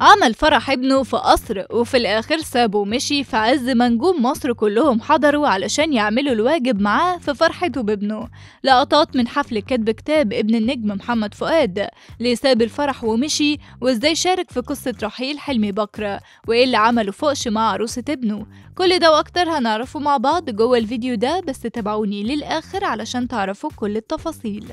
عمل فرح ابنه في قصر وفي الآخر سابه ومشي في عز ما نجوم مصر كلهم حضروا علشان يعملوا الواجب معاه في فرحته بابنه لقطات من حفل كتب كتاب ابن النجم محمد فؤاد ليه ساب الفرح ومشي وازاي شارك في قصة رحيل حلمي بكرة وايه اللي عمله فوقش مع عروسة ابنه كل ده واكتر هنعرفه مع بعض جوه الفيديو ده بس تابعوني للآخر علشان تعرفوا كل التفاصيل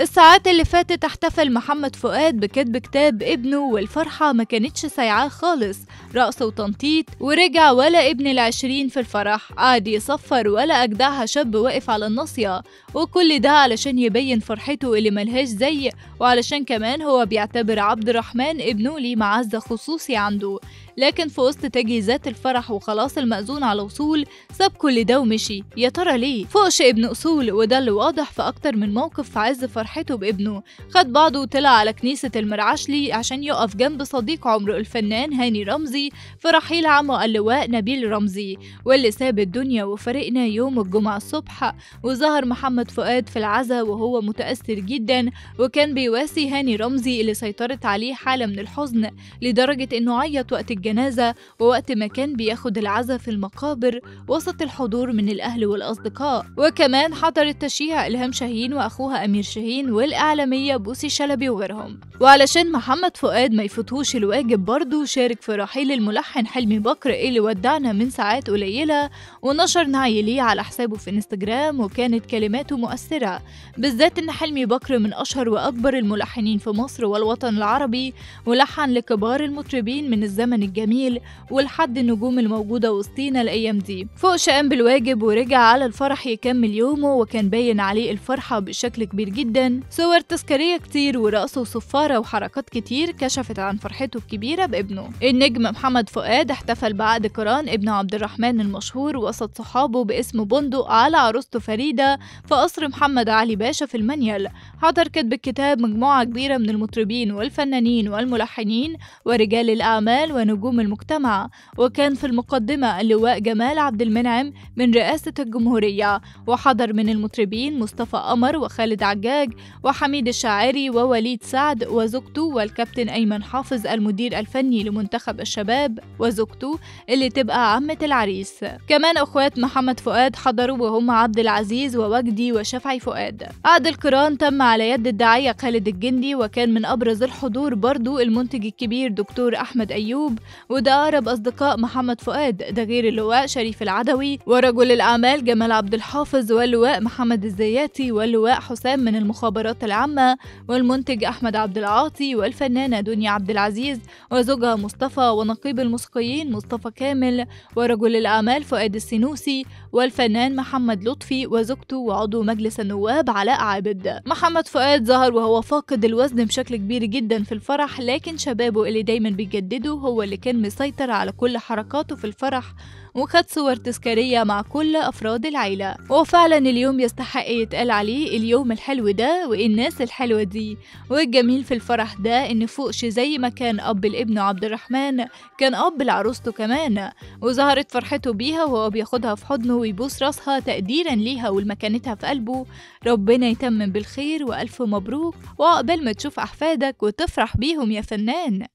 الساعات اللي فاتت احتفل محمد فؤاد بكتب كتاب ابنه والفرحة ما كانتش سايعاه خالص رقص وتنطيط ورجع ولا ابن العشرين في الفرح قاعد يصفر ولا أجدعها شاب واقف على الناصية وكل ده علشان يبين فرحته اللي ملهاش زي وعلشان كمان هو بيعتبر عبد الرحمن ابنه ليه معزة خصوصي عنده لكن في وسط تجهيزات الفرح وخلاص المأذون على وصول ساب كل ده ومشي يا ترى ليه؟ فوقش ابن أصول وده اللي واضح في أكتر من موقف في عز فرح فرحته بابنه خد بعضه وطلع على كنيسة المرعشلي عشان يقف جنب صديق عمره الفنان هاني رمزي في رحيل عمه اللواء نبيل رمزي واللي ساب الدنيا وفارقنا يوم الجمعة الصبح وظهر محمد فؤاد في العزاء وهو متأثر جدا وكان بيواسي هاني رمزي اللي سيطرت عليه حالة من الحزن لدرجة انه عيط وقت الجنازة ووقت ما كان بياخد العزاء في المقابر وسط الحضور من الأهل والأصدقاء وكمان حضر التشييع إلهام شاهين وأخوها أمير شاهين الرياضيين والإعلامية بوسي شلبي وغيرهم وعلشان محمد فؤاد ما يفوتهوش الواجب برضه شارك في رحيل الملحن حلمي بكر اللي ودعنا من ساعات قليلة ونشر نعي ليه على حسابه في انستجرام وكانت كلماته مؤثرة بالذات إن حلمي بكر من أشهر وأكبر الملحنين في مصر والوطن العربي ولحن لكبار المطربين من الزمن الجميل ولحد النجوم الموجودة وسطينا الأيام دي فوق شقام بالواجب ورجع على الفرح يكمل يومه وكان باين عليه الفرحة بشكل كبير جدا جدا صور تذكارية كتير ورقص وصفارة وحركات كتير كشفت عن فرحته الكبيرة بابنه النجم محمد فؤاد احتفل بعقد قران ابن عبد الرحمن المشهور وسط صحابه باسم بندق على عروسته فريدة في قصر محمد علي باشا في المنيل حضر كتب الكتاب مجموعة كبيرة من المطربين والفنانين والملحنين ورجال الأعمال ونجوم المجتمع وكان في المقدمة اللواء جمال عبد المنعم من رئاسة الجمهورية وحضر من المطربين مصطفى قمر وخالد عجاج وحميد الشاعري ووليد سعد وزوجته والكابتن أيمن حافظ المدير الفني لمنتخب الشباب وزوجته اللي تبقى عمة العريس كمان أخوات محمد فؤاد حضروا وهم عبد العزيز ووجدي وشفعي فؤاد عقد القران تم على يد الداعية خالد الجندي وكان من أبرز الحضور برضو المنتج الكبير دكتور أحمد أيوب وده أقرب أصدقاء محمد فؤاد ده غير اللواء شريف العدوي ورجل الأعمال جمال عبد الحافظ واللواء محمد الزياتي واللواء حسام من المخ المخابرات العامة والمنتج أحمد عبد العاطي والفنانة دنيا عبد العزيز وزوجها مصطفى ونقيب الموسيقيين مصطفى كامل ورجل الأعمال فؤاد السنوسي والفنان محمد لطفي وزوجته وعضو مجلس النواب علاء عابد محمد فؤاد ظهر وهو فاقد الوزن بشكل كبير جدا في الفرح لكن شبابه اللي دايما بيجدده هو اللي كان مسيطر على كل حركاته في الفرح وخد صور تذكارية مع كل أفراد العيلة وفعلا اليوم يستحق يتقال عليه اليوم الحلو ده والناس الحلوة دي والجميل في الفرح ده إن فوقش زي ما كان أب الإبن عبد الرحمن كان أب لعروسته كمان وظهرت فرحته بيها وهو بياخدها في حضنه ويبوس راسها تقديرا ليها ولمكانتها في قلبه ربنا يتمم بالخير وألف مبروك وعقبال ما تشوف أحفادك وتفرح بيهم يا فنان